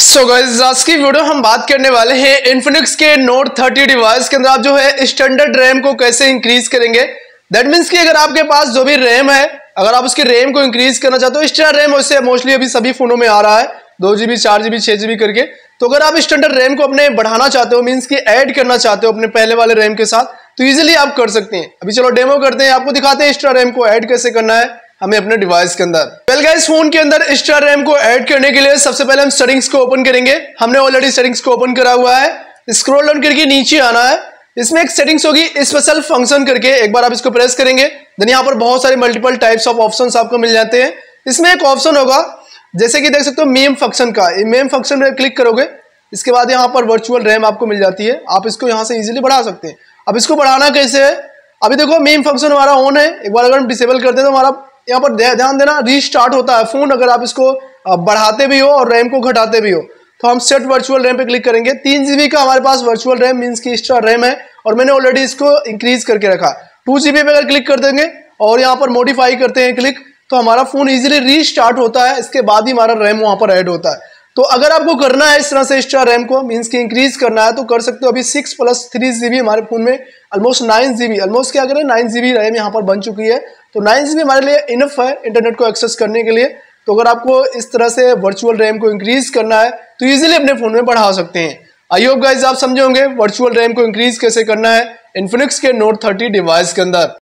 सो so आज की video हम बात करने वाले हैं इन्फिनिक्स के नोट 30 डिवाइस के अंदर आप जो है स्टैंडर्ड रैम को कैसे इंक्रीज करेंगे दैट मीन्स कि अगर आपके पास जो भी रैम है अगर आप उसके रैम को इंक्रीज करना चाहते हो स्टैंडर्ड रैम उससे मोस्टली अभी सभी फोनों में आ रहा है दो जी बी चार जीबी छः जी बी करके तो अगर आप स्टैंडर्ड रैम को अपने बढ़ाना चाहते हो मीन्स की एड करना चाहते हो अपने पहले वाले रैम के साथ तो ईजिली आप कर सकते हैं अभी चलो डेमो करते हैं आपको दिखाते हैं एक्स्ट्रा रैम को ऐड कैसे करना है हमें अपने डिवाइस के अंदर वेल गाइस फोन के अंदर एक्स्ट्रा रैम को ऐड करने के लिए सबसे पहले हम सेटिंग्स को ओपन करेंगे हमने ऑलरेडी सेटिंग्स को ओपन करा हुआ है स्क्रॉल डाउन करके नीचे आना है इसमें एक सेटिंग्स होगी स्पेशल फंक्शन करके एक बार आप इसको प्रेस करेंगे देन यहाँ पर बहुत सारे मल्टीपल टाइप्स ऑफ ऑप्शन आपको मिल जाते हैं इसमें एक ऑप्शन होगा जैसे कि देख सकते हो मेम फंक्शन का मेम फंक्शन पर क्लिक करोगे इसके बाद यहाँ पर वर्चुअल रैम आपको मिल जाती है आप इसको यहाँ से इजीली बढ़ा सकते हैं अब इसको बढ़ाना कैसे है अभी देखो मेम फंक्शन हमारा ऑन है एक बार अगर हम डिसेबल करते हैं तो हमारा यहाँ पर ध्यान देना रीस्टार्ट होता है फ़ोन अगर आप इसको बढ़ाते भी हो और रैम को घटाते भी हो तो हम सेट वर्चुअल रैम पे क्लिक करेंगे तीन जी का हमारे पास वर्चुअल रैम मीन्स की एक्स्ट्रा रैम है और मैंने ऑलरेडी इसको इंक्रीज करके रखा टू जी पे अगर क्लिक कर देंगे और यहाँ पर मॉडिफाई करते हैं क्लिक तो हमारा फ़ोन इजीली रीस्टार्ट होता है इसके बाद ही हमारा रैम वहाँ पर ऐड होता है तो अगर आपको करना है इस तरह से एक्स्ट्रा रैम को मीन्स की इंक्रीज करना है तो कर सकते हो अभी सिक्स प्लस थ्री जी हमारे फ़ोन में ऑलमोस्ट नाइन जी ऑलमोस्ट क्या करें नाइन जी रैम यहाँ पर बन चुकी है तो नाइन जी हमारे लिए इनफ है इंटरनेट को एक्सेस करने के लिए तो अगर आपको इस तरह से वर्चुअल रैम को इंक्रीज करना है तो ईजिली अपने फ़ोन में बढ़ा सकते हैं आई होप गाइज आप समझे होंगे वर्चुअल रैम को इंक्रीज कैसे करना है इन्फिनिक्स के नोट थर्टी डिवाइस के अंदर